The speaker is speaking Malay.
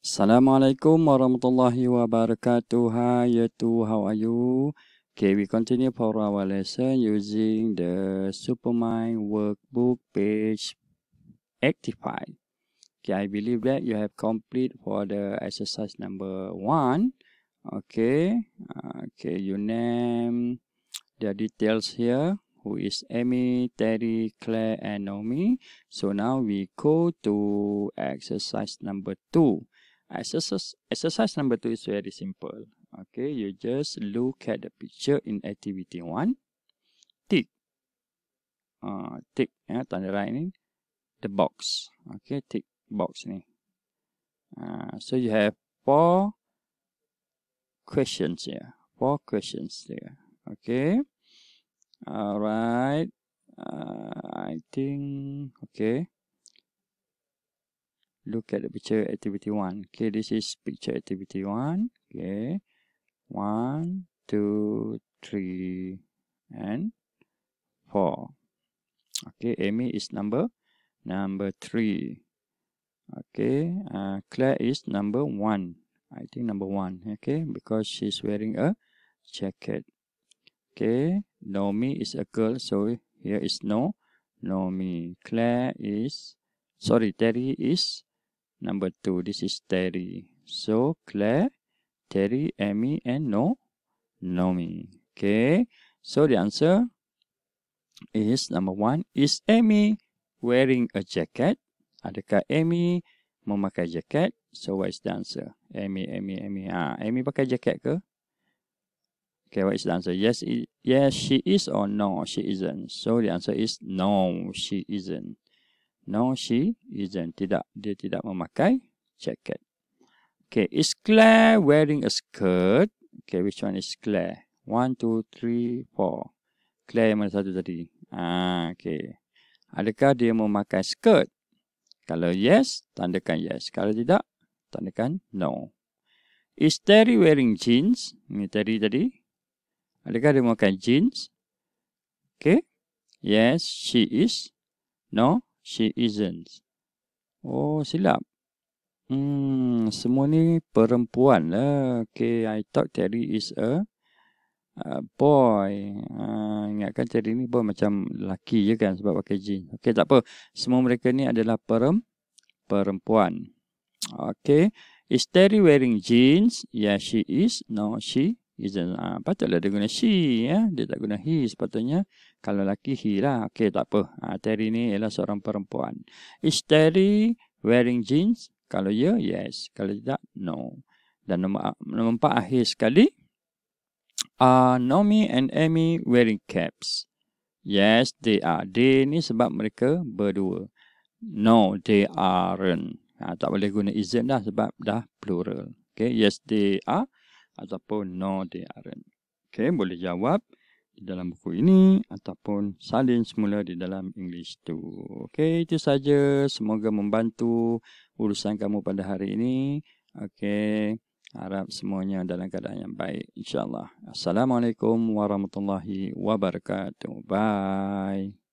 Assalamualaikum warahmatullahi wabarakatuh. Hi, ya how are you? Okay, we continue for our lesson using the Supermind Workbook page Actify. Okay, I believe that you have complete for the exercise number one. Okay, uh, okay, you name the details here. Who is Amy, Terry, Claire, and Naomi? So now we go to exercise number two. Exercise, exercise number two is very simple. Okay, you just look at the picture in activity one. Tick. Uh, tick, ya, yeah, tanda lain ni. The box. Okay, tick box ni. Uh, so, you have four questions here. Four questions there. Okay. Alright. Uh, I think, okay. look at the picture activity 1. Okay, this is picture activity 1. Okay, 1, 2, 3, and 4. Okay, Amy is number number 3. Okay, uh, Claire is number 1. I think number 1. Okay, because she's wearing a jacket. Okay, Naomi is a girl, so here is no Naomi. Claire is, sorry, Terry is Number two, this is Terry. So, Claire, Terry, Amy, and No, Nomi. Okay, so the answer is number one, is Amy wearing a jacket? Adakah Amy memakai jaket? So, what is the answer? Amy, Amy, Amy. Ah, Amy pakai jaket ke? Okay, what is the answer? Yes, yes, she is or no, she isn't. So, the answer is no, she isn't. No, she isn't. Tidak. Dia tidak memakai jacket. Okay, is Claire wearing a skirt? Okay, which one is Claire? One, two, three, four. Claire mana satu tadi? Ah, okay. Adakah dia memakai skirt? Kalau yes, tandakan yes. Kalau tidak, tandakan no. Is Terry wearing jeans? Ini Terry tadi. Adakah dia memakai jeans? Okay. Yes, she is. No, she isn't. Oh, silap. Hmm, semua ni perempuan lah. Okay, I thought Terry is a uh, boy. Uh, ingatkan Terry ni boy macam lelaki je kan sebab pakai jeans. Okay, tak apa. Semua mereka ni adalah perem perempuan. Okay, is Terry wearing jeans? Yes, yeah, she is. No, she isn't. Ha, ah, patutlah dia guna she. Ya? Dia tak guna he sepatutnya. Kalau laki he lah. Okey, tak apa. Ha, Terry ni ialah seorang perempuan. Is Terry wearing jeans? Kalau ya, yes. Kalau tidak, no. Dan nombor, ah, nombor empat akhir sekali. Are Nomi and Amy wearing caps? Yes, they are. They ni sebab mereka berdua. No, they aren't. Ha, tak boleh guna isn't dah sebab dah plural. Okay, yes, they are ataupun no they aren't. Okey, boleh jawab di dalam buku ini ataupun salin semula di dalam English tu. Okay itu saja. Semoga membantu urusan kamu pada hari ini. Okay harap semuanya dalam keadaan yang baik insyaallah. Assalamualaikum warahmatullahi wabarakatuh. Bye.